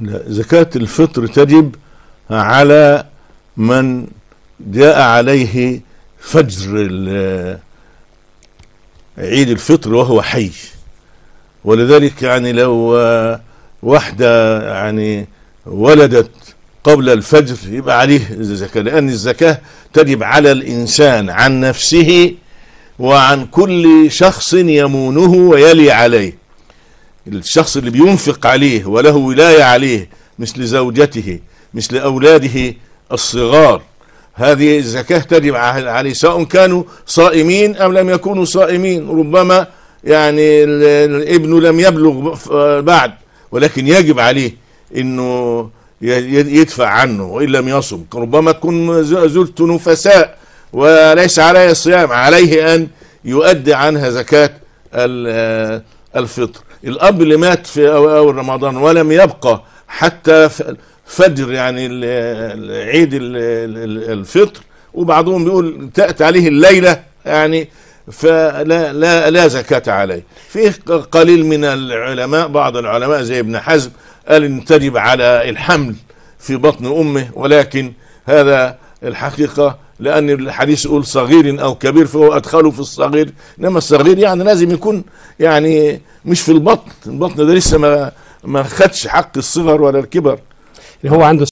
لا زكاة الفطر تجب على من جاء عليه فجر عيد الفطر وهو حي ولذلك يعني لو واحدة يعني ولدت قبل الفجر يبقى عليه الزكاة لأن الزكاة تجب على الإنسان عن نفسه وعن كل شخص يمونه ويلي عليه الشخص اللي بينفق عليه وله ولاية عليه مثل زوجته مثل أولاده الصغار هذه الزكاة تجب عليه سواء كانوا صائمين أم لم يكونوا صائمين ربما يعني الابن لم يبلغ بعد ولكن يجب عليه انه يدفع عنه وان لم يصم ربما تكون زلت نفساء وليس عليه الصيام عليه ان يؤدي عنها زكاه الفطر الاب اللي مات في اول رمضان ولم يبقى حتى فجر يعني عيد الفطر وبعضهم بيقول تأتي عليه الليلة يعني فلا لا لا زكاة عليه في قليل من العلماء بعض العلماء زي ابن حزم قال ان تجب على الحمل في بطن امه ولكن هذا الحقيقة لان الحديث يقول صغير او كبير فهو ادخله في الصغير انما الصغير يعني لازم يكون يعني مش في البطن البطن ده لسه ما ما خدش حق الصغر ولا الكبر اللي هو عنده